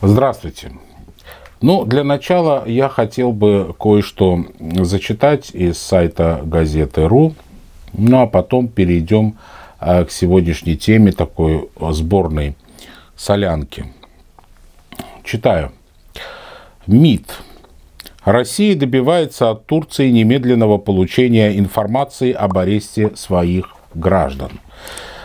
Здравствуйте. Ну, для начала я хотел бы кое-что зачитать из сайта газеты Ру, ну а потом перейдем э, к сегодняшней теме такой э, сборной солянки. Читаю. МИД. Россия добивается от Турции немедленного получения информации об аресте своих граждан.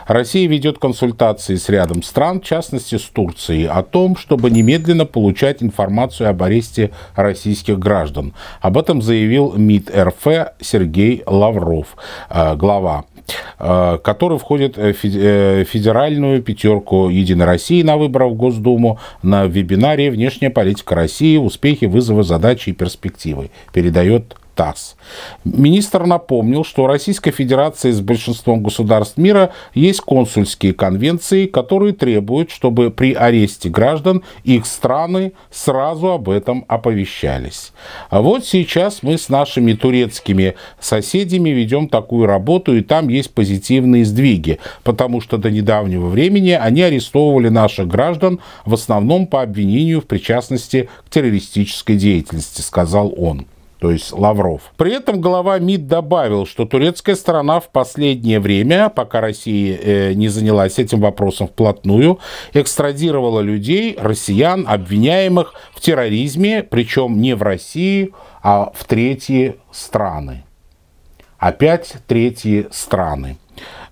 Россия ведет консультации с рядом стран, в частности с Турцией, о том, чтобы немедленно получать информацию об аресте российских граждан. Об этом заявил МИД РФ Сергей Лавров, э, глава э, который входит в э, федеральную пятерку Единой России на выборах в Госдуму на вебинаре «Внешняя политика России. Успехи, вызовы, задачи и перспективы», передает ТАСС. Министр напомнил, что у Российской Федерации с большинством государств мира есть консульские конвенции, которые требуют, чтобы при аресте граждан их страны сразу об этом оповещались. А вот сейчас мы с нашими турецкими соседями ведем такую работу, и там есть позитивные сдвиги, потому что до недавнего времени они арестовывали наших граждан в основном по обвинению в причастности к террористической деятельности, сказал он то есть Лавров. При этом глава МИД добавил, что турецкая сторона в последнее время, пока Россия э, не занялась этим вопросом вплотную, экстрадировала людей, россиян, обвиняемых в терроризме, причем не в России, а в третьи страны. Опять третьи страны.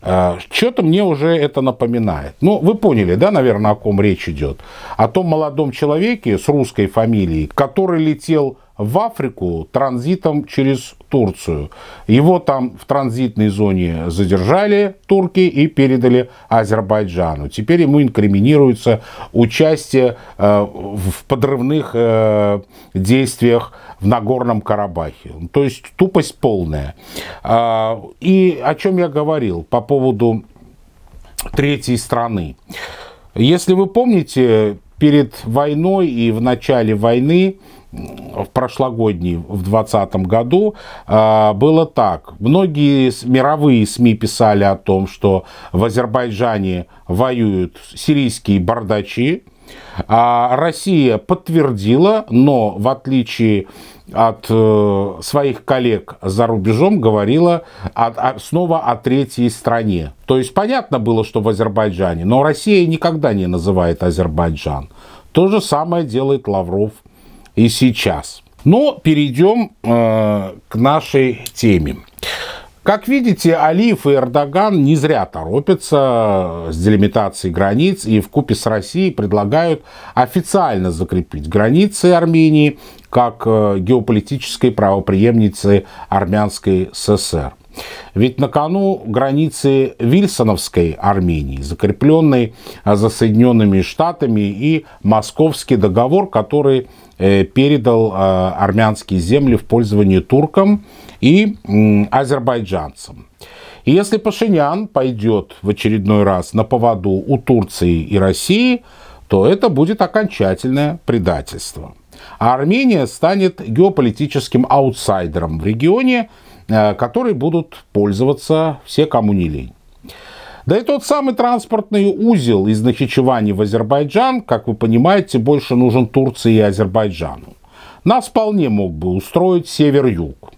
Э, Что-то мне уже это напоминает. Ну, вы поняли, да, наверное, о ком речь идет? О том молодом человеке с русской фамилией, который летел в Африку транзитом через Турцию. Его там в транзитной зоне задержали турки и передали Азербайджану. Теперь ему инкриминируется участие э, в подрывных э, действиях в Нагорном Карабахе. То есть тупость полная. А, и о чем я говорил по поводу третьей страны. Если вы помните, перед войной и в начале войны в прошлогодний, в 2020 году, а, было так. Многие мировые СМИ писали о том, что в Азербайджане воюют сирийские бардачи. А, Россия подтвердила, но в отличие от э, своих коллег за рубежом говорила снова о третьей стране. То есть понятно было, что в Азербайджане, но Россия никогда не называет Азербайджан. То же самое делает Лавров и сейчас. Но перейдем э, к нашей теме. Как видите, Алиф и Эрдоган не зря торопятся с делимитацией границ и в купе с Россией предлагают официально закрепить границы Армении как э, геополитической правоприемницы Армянской ССР. Ведь на кону границы Вильсоновской Армении, закрепленной а, за Соединенными Штатами и Московский договор, который э, передал а, армянские земли в пользование туркам и азербайджанцам. И если Пашинян пойдет в очередной раз на поводу у Турции и России, то это будет окончательное предательство а Армения станет геополитическим аутсайдером в регионе, э, который будут пользоваться все, кому не лень. Да и тот самый транспортный узел из Нахичевани в Азербайджан, как вы понимаете, больше нужен Турции и Азербайджану. Нас вполне мог бы устроить север-юг.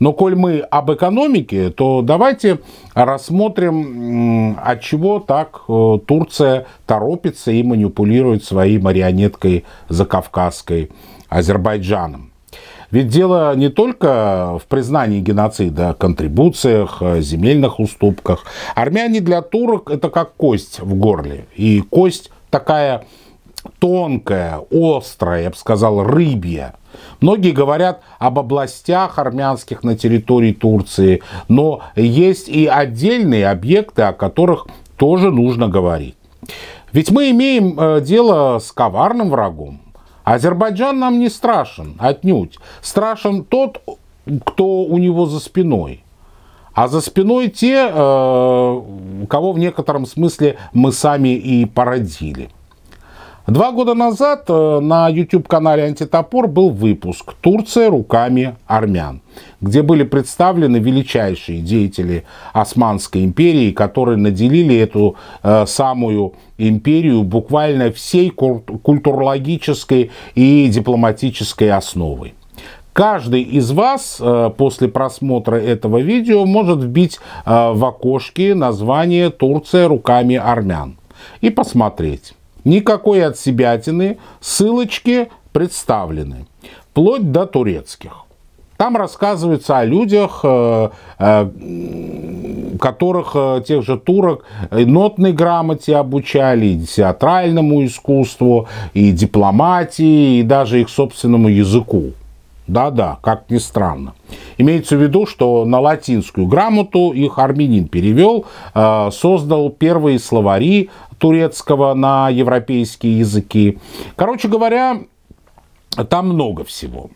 Но коль мы об экономике, то давайте рассмотрим, от чего так э, Турция торопится и манипулирует своей марионеткой за Кавказской Азербайджаном. Ведь дело не только в признании геноцида, контрибуциях, э, земельных уступках. Армяне для турок это как кость в горле. И кость такая тонкая, острая, я бы сказал, рыбья. Многие говорят об областях армянских на территории Турции, но есть и отдельные объекты, о которых тоже нужно говорить. Ведь мы имеем э, дело с коварным врагом. Азербайджан нам не страшен, отнюдь. Страшен тот, кто у него за спиной. А за спиной те, э, кого в некотором смысле мы сами и породили. Два года назад э, на YouTube-канале «Антитопор» был выпуск «Турция руками армян», где были представлены величайшие деятели Османской империи, которые наделили эту э, самую империю буквально всей культурологической и дипломатической основой. Каждый из вас э, после просмотра этого видео может вбить э, в окошке название «Турция руками армян» и посмотреть Никакой от отсебятины, ссылочки представлены, вплоть до турецких. Там рассказывается о людях, э, э, которых э, тех же турок и нотной грамоте обучали, и театральному искусству, и дипломатии, и даже их собственному языку. Да-да, как ни странно. Имеется в виду, что на латинскую грамоту их армянин перевел, э, создал первые словари турецкого на европейские языки. Короче говоря, там много всего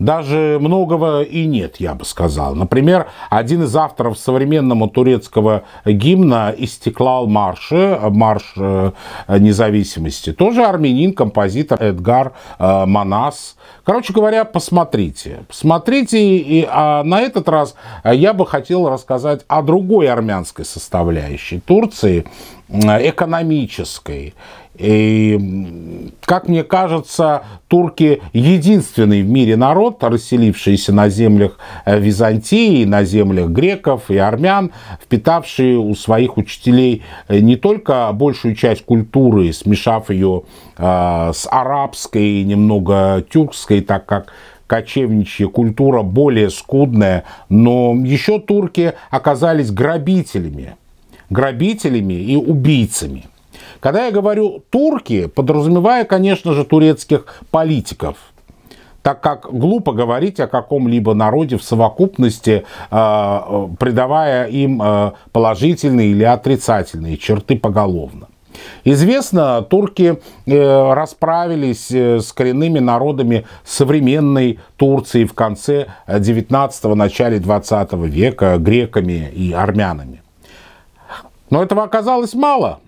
даже многого и нет, я бы сказал. Например, один из авторов современного турецкого гимна «Истеклал марши», «Марш э, независимости», тоже армянин, композитор Эдгар э, Манас. Короче говоря, посмотрите. Посмотрите, и а на этот раз я бы хотел рассказать о другой армянской составляющей Турции, э, экономической. И, как мне кажется, турки единственный в мире народ, расселившийся на землях э, Византии, на землях греков и армян, впитавший у своих учителей э, не только большую часть культуры, смешав ее э, с арабской и немного тюркской, так как кочевничья культура более скудная, но еще турки оказались грабителями, грабителями и убийцами. Когда я говорю «турки», подразумеваю, конечно же, турецких политиков – так как глупо говорить о каком-либо народе в совокупности, э, придавая им э, положительные или отрицательные черты поголовно. Известно, турки э, расправились с коренными народами современной Турции в конце 19-го, начале 20 века греками и армянами. Но этого оказалось мало.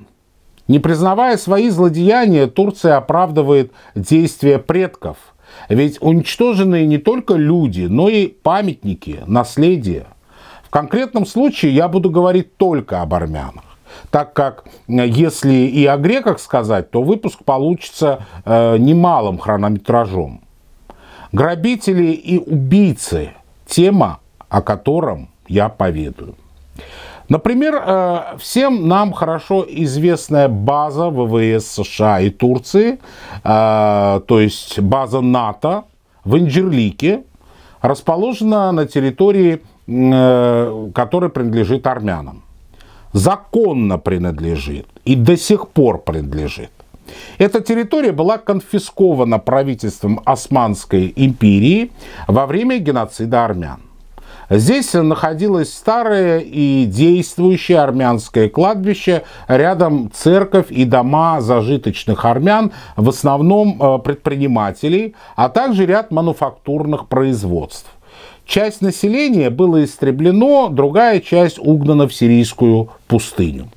Не признавая свои злодеяния, Турция оправдывает действия предков. Ведь уничтожены не только люди, но и памятники, наследие. В конкретном случае я буду говорить только об армянах. Так как, э, если и о греках сказать, то выпуск получится э, немалым хронометражом. Грабители и убийцы – тема, о котором я поведаю. Например, э, всем нам хорошо известная база ВВС США и Турции, э, то есть база НАТО в Инджирлике, расположена на территории, э, которая принадлежит армянам. Законно принадлежит и до сих пор принадлежит. Эта территория была конфискована правительством Османской империи во время геноцида армян. Здесь находилось старое и действующее армянское кладбище, рядом церковь и дома зажиточных армян, в основном э, предпринимателей, а также ряд мануфактурных производств. Часть населения было истреблено, другая часть угнана в сирийскую пустыню.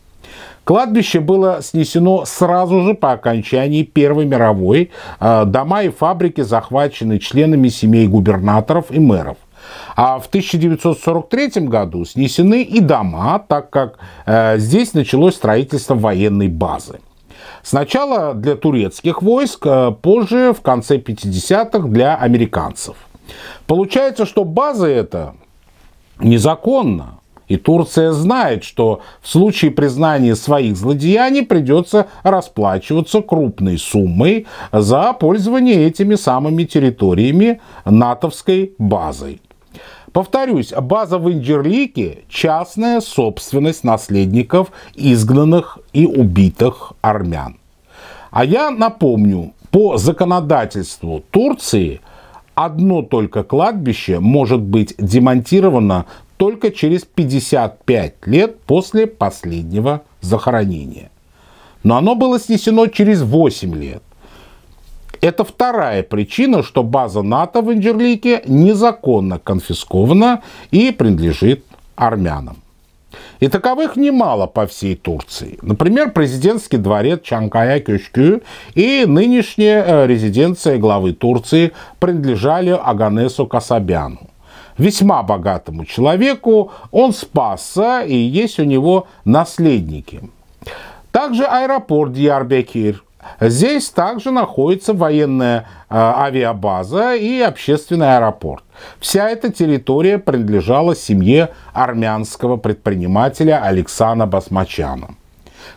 Кладбище было снесено сразу же по окончании Первой мировой. Э, дома и фабрики захвачены членами семей губернаторов и мэров. А в 1943 году снесены и дома, так как э, здесь началось строительство военной базы. Сначала для турецких войск, э, позже, в конце 50-х, для американцев. Получается, что база эта незаконна. И Турция знает, что в случае признания своих злодеяний придется расплачиваться крупной суммой за пользование этими самыми территориями натовской базой. Повторюсь, база в Инджерлике – частная собственность наследников изгнанных и убитых армян. А я напомню, по законодательству Турции одно только кладбище может быть демонтировано только через 55 лет после последнего захоронения. Но оно было снесено через 8 лет. Это вторая причина, что база НАТО в Инджерлике незаконно конфискована и принадлежит армянам. И таковых немало по всей Турции. Например, президентский дворец Чанкая Кюшкю и нынешняя э, резиденция главы Турции принадлежали Аганесу Касабяну. Весьма богатому человеку он спасся, и есть у него наследники. Также аэропорт Диарбекир, Здесь также находится военная а, авиабаза и общественный аэропорт. Вся эта территория принадлежала семье армянского предпринимателя Александра Басмачана.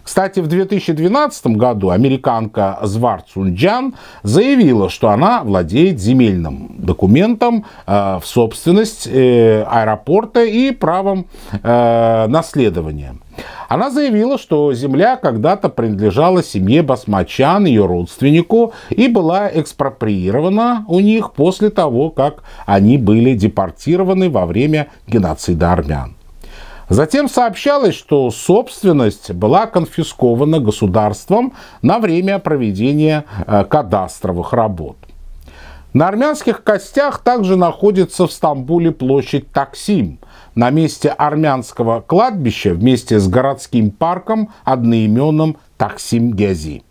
Кстати, в 2012 году американка Звар Цунджан заявила, что она владеет земельным документом а, в собственность э, аэропорта и правом э, наследования. Она заявила, что земля когда-то принадлежала семье басмачан, ее родственнику, и была экспроприирована у них после того, как они были депортированы во время геноцида армян. Затем сообщалось, что собственность была конфискована государством на время проведения э, кадастровых работ. На армянских костях также находится в Стамбуле площадь Таксим. На месте армянского кладбища вместе с городским парком одноименным Таксим-Гязи.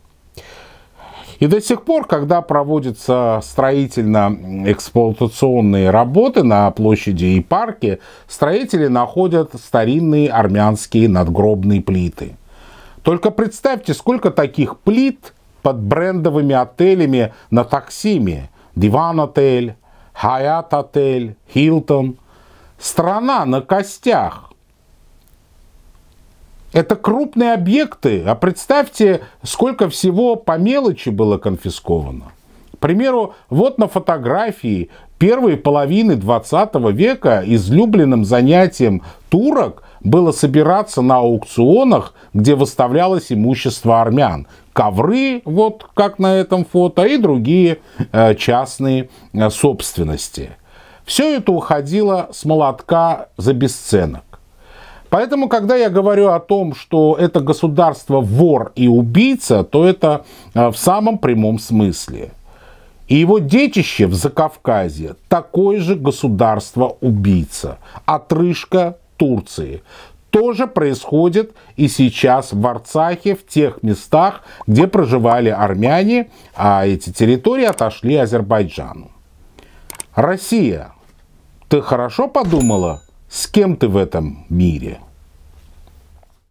И до сих пор, когда проводятся строительно-эксплуатационные работы на площади и парке, строители находят старинные армянские надгробные плиты. Только представьте, сколько таких плит под брендовыми отелями на Таксиме – Диван-отель, Хаят-отель, Хилтон. Страна на костях. Это крупные объекты. А представьте, сколько всего по мелочи было конфисковано. К примеру, вот на фотографии первой половины 20 века излюбленным занятием турок было собираться на аукционах, где выставлялось имущество армян. Ковры, вот как на этом фото, и другие э, частные э, собственности. Все это уходило с молотка за бесценок. Поэтому, когда я говорю о том, что это государство вор и убийца, то это э, в самом прямом смысле. И его детище в Закавказье такое же государство-убийца. Отрыжка Турции. То же происходит и сейчас в Арцахе, в тех местах, где проживали армяне, а эти территории отошли Азербайджану. Россия, ты хорошо подумала, с кем ты в этом мире?